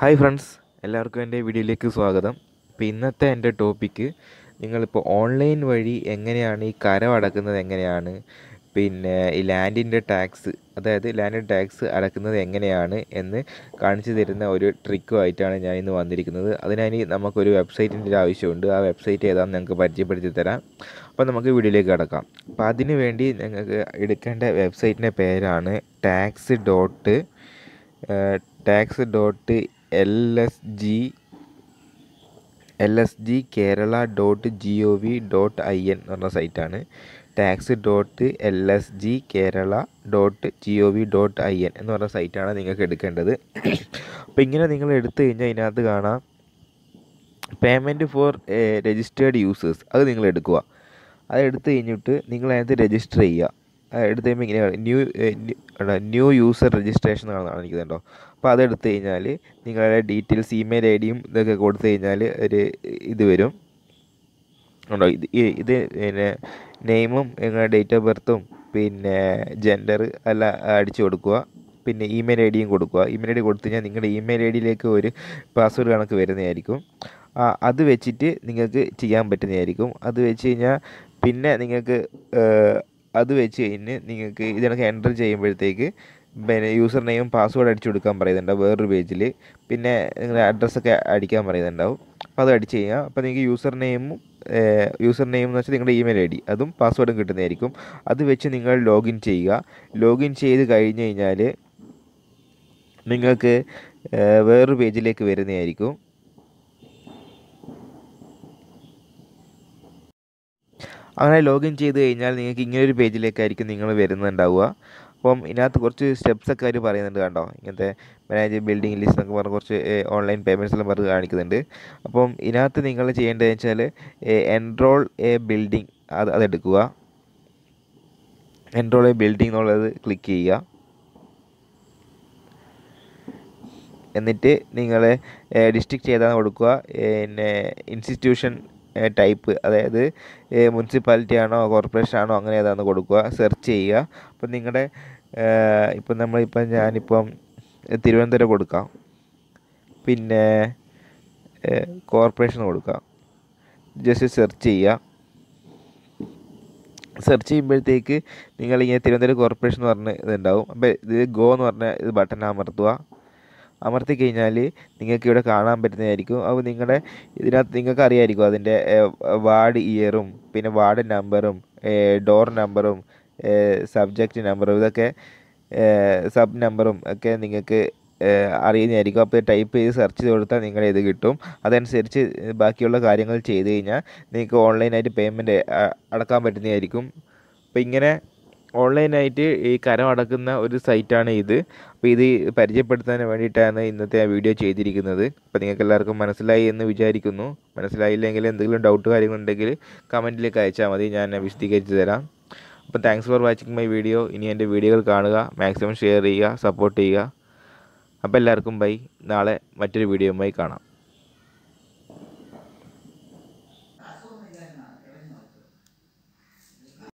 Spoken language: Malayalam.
ഹായ് ഫ്രണ്ട്സ് എല്ലാവർക്കും എൻ്റെ വീഡിയോയിലേക്ക് സ്വാഗതം ഇപ്പോൾ ഇന്നത്തെ എൻ്റെ ടോപ്പിക്ക് നിങ്ങളിപ്പോൾ ഓൺലൈൻ വഴി എങ്ങനെയാണ് ഈ കരം അടക്കുന്നത് എങ്ങനെയാണ് പിന്നെ ഈ ലാൻഡിൻ്റെ ടാക്സ് അതായത് ലാൻഡ് ടാക്സ് അടക്കുന്നത് എങ്ങനെയാണ് എന്ന് കാണിച്ചു തരുന്ന ഒരു ട്രിക്കുമായിട്ടാണ് ഞാൻ ഇന്ന് വന്നിരിക്കുന്നത് അതിനായി നമുക്കൊരു വെബ്സൈറ്റിൻ്റെ ഒരു ആവശ്യമുണ്ട് ആ വെബ്സൈറ്റ് ഏതാണെന്ന് ഞങ്ങൾക്ക് പരിചയപ്പെടുത്തി തരാം അപ്പോൾ നമുക്ക് വീഡിയോയിലേക്ക് കിടക്കാം അപ്പോൾ അതിന് വേണ്ടി ഞങ്ങൾക്ക് എടുക്കേണ്ട വെബ്സൈറ്റിൻ്റെ പേരാണ് tax dot tax dot L S G L S G Kerala dot G O V dot I N എന്ന് പറഞ്ഞ സൈറ്റാണ് tax dot L S G Kerala dot G O V dot I N എന്ന് പറഞ്ഞ സൈറ്റാണ് നിങ്ങൾക്ക് എടുക്കേണ്ടത് അപ്പോൾ ഇങ്ങനെ നിങ്ങൾ എടുത്തു കഴിഞ്ഞാൽ അതിനകത്ത് കാണാം പേയ്മെൻറ്റ് ഫോർ രജിസ്റ്റേർഡ് യൂസേഴ്സ് അത് നിങ്ങൾ എടുക്കുക അത് എടുത്തു കഴിഞ്ഞിട്ട് നിങ്ങൾ അതിനകത്ത് രജിസ്റ്റർ ചെയ്യുക എടുത്ത് കഴിയുമ്പോൾ ഇങ്ങനെ ന്യൂ ന്യൂ യൂസർ രജിസ്ട്രേഷൻ കാണുന്നതാണ് എനിക്ക് കണ്ടോ അപ്പോൾ അതെടുത്ത് കഴിഞ്ഞാൽ നിങ്ങളുടെ ഡീറ്റെയിൽസ് ഇമെയിൽ ഐ ഡിയും ഇതൊക്കെ കൊടുത്തു കഴിഞ്ഞാൽ ഒരു ഇത് വരും ഉണ്ടോ ഇത് ഇത് പിന്നെ നെയിമും നിങ്ങളുടെ ഡേറ്റ് ഓഫ് ബർത്തും പിന്നെ ജെൻഡർ അല്ല അടിച്ചു കൊടുക്കുക പിന്നെ ഇമെയിൽ ഐ ഡിയും കൊടുക്കുക ഇമെയിൽ ഐ ഡി കൊടുത്തു കഴിഞ്ഞാൽ നിങ്ങളുടെ ഇമെയിൽ ഐ ഡിയിലേക്ക് ഒരു പാസ്വേഡ് കണക്ക് വരുന്നതായിരിക്കും അത് വെച്ചിട്ട് നിങ്ങൾക്ക് ചെയ്യാൻ പറ്റുന്നതായിരിക്കും അത് വെച്ച് കഴിഞ്ഞാൽ പിന്നെ നിങ്ങൾക്ക് അത് വെച്ച് കഴിഞ്ഞ് നിങ്ങൾക്ക് ഇതിനൊക്കെ എൻ്റർ ചെയ്യുമ്പോഴത്തേക്ക് പിന്നെ യൂസർ നെയിം പാസ്വേഡ് അടിച്ചു കൊടുക്കാൻ പറയുന്നുണ്ട് വേറൊരു പേജിൽ പിന്നെ നിങ്ങളുടെ അഡ്രസ്സൊക്കെ അടിക്കാൻ പറയുന്നുണ്ടാവും അപ്പോൾ അത് അടിച്ച് കഴിഞ്ഞാൽ അപ്പോൾ നിങ്ങൾക്ക് യൂസർ നെയിമും യൂസർ നെയിം എന്ന് വെച്ചാൽ നിങ്ങളുടെ ഇമെയിൽ ഐ ഡി അതും പാസ്വേഡും കിട്ടുന്നതായിരിക്കും അത് വെച്ച് നിങ്ങൾ ലോഗിൻ ചെയ്യുക ലോഗിൻ ചെയ്ത് കഴിഞ്ഞ് കഴിഞ്ഞാൽ നിങ്ങൾക്ക് വേറൊരു പേജിലേക്ക് വരുന്നതായിരിക്കും അങ്ങനെ ലോഗിൻ ചെയ്ത് കഴിഞ്ഞാൽ നിങ്ങൾക്ക് ഇങ്ങനൊരു പേജിലേക്കായിരിക്കും നിങ്ങൾ വരുന്നുണ്ടാവുക അപ്പം ഇതിനകത്ത് കുറച്ച് സ്റ്റെപ്സ് ഒക്കെ അവർ പറയുന്നുണ്ട് കണ്ടോ ഇങ്ങനത്തെ മാനേജ് ബിൽഡിംഗ് ലിസ്റ്റ് എന്നൊക്കെ പറഞ്ഞ് കുറച്ച് ഓൺലൈൻ പേയ്മെൻറ്റ്സ് എല്ലാം പറഞ്ഞ് കാണിക്കുന്നുണ്ട് അപ്പം ഇതിനകത്ത് നിങ്ങൾ ചെയ്യേണ്ടതെന്ന് വെച്ചാൽ എൻറോൾ എ ബിൽഡിംഗ് അത് അതെടുക്കുക എൻറോൾ എ ബിൽഡിംഗ് എന്നുള്ളത് ക്ലിക്ക് ചെയ്യുക എന്നിട്ട് നിങ്ങൾ ഡിസ്ട്രിക്റ്റ് ഏതാണെന്ന് കൊടുക്കുക പിന്നെ ഇൻസ്റ്റിറ്റ്യൂഷൻ ടൈപ്പ് അതായത് മുനിസിപ്പാലിറ്റി ആണോ കോർപ്പറേഷൻ ആണോ അങ്ങനെ ഏതാണെന്ന് കൊടുക്കുക സെർച്ച് ചെയ്യുക അപ്പോൾ നിങ്ങളുടെ ഇപ്പം നമ്മളിപ്പം ഞാനിപ്പം തിരുവനന്തപുരം കൊടുക്കാം പിന്നെ കോർപ്പറേഷൻ കൊടുക്കാം ജസ്റ്റ് സെർച്ച് ചെയ്യുക സെർച്ച് ചെയ്യുമ്പോഴത്തേക്ക് നിങ്ങളിങ്ങനെ തിരുവനന്തപുരം കോർപ്പറേഷൻ എന്ന് പറഞ്ഞ ഇതുണ്ടാവും അപ്പോൾ ഇത് ഗോ എന്ന് പറഞ്ഞ ഇത് ബട്ടൺ അമർത്തുക അമർത്തി കഴിഞ്ഞാൽ നിങ്ങൾക്ക് ഇവിടെ കാണാൻ പറ്റുന്നതായിരിക്കും അപ്പോൾ നിങ്ങളുടെ ഇതിനകത്ത് നിങ്ങൾക്ക് അറിയാമായിരിക്കും അതിൻ്റെ വാർഡ് ഇയറും പിന്നെ വാർഡ് നമ്പറും ഡോർ നമ്പറും സബ്ജക്റ്റ് നമ്പറും ഇതൊക്കെ സബ് നമ്പറും ഒക്കെ നിങ്ങൾക്ക് അറിയുന്നതായിരിക്കും അപ്പോൾ ടൈപ്പ് ചെയ്ത് സെർച്ച് ചെയ്ത് കൊടുത്താൽ നിങ്ങളുടെ ഇത് കിട്ടും അതനുസരിച്ച് ബാക്കിയുള്ള കാര്യങ്ങൾ ചെയ്ത് കഴിഞ്ഞാൽ നിങ്ങൾക്ക് ഓൺലൈനായിട്ട് പേയ്മെൻറ്റ് അടക്കാൻ പറ്റുന്നതായിരിക്കും അപ്പോൾ ഇങ്ങനെ ഓൺലൈനായിട്ട് ഈ കരം അടക്കുന്ന ഒരു സൈറ്റാണ് ഇത് അപ്പോൾ ഇത് പരിചയപ്പെടുത്താൻ വേണ്ടിയിട്ടാണ് ഇന്നത്തെ ആ വീഡിയോ ചെയ്തിരിക്കുന്നത് അപ്പോൾ നിങ്ങൾക്ക് എല്ലാവർക്കും മനസ്സിലായി എന്ന് വിചാരിക്കുന്നു മനസ്സിലായില്ലെങ്കിൽ എന്തെങ്കിലും ഡൗട്ട് കാര്യങ്ങളുണ്ടെങ്കിൽ കമൻറ്റിലേക്ക് അയച്ചാൽ മതി ഞാൻ വിശദീകരിച്ച് തരാം അപ്പോൾ thanks for watching my video ഇനി എൻ്റെ വീഡിയോകൾ കാണുക മാക്സിമം ഷെയർ ചെയ്യുക സപ്പോർട്ട് ചെയ്യുക അപ്പോൾ എല്ലാവർക്കും ബൈ നാളെ മറ്റൊരു വീഡിയോയുമായി കാണാം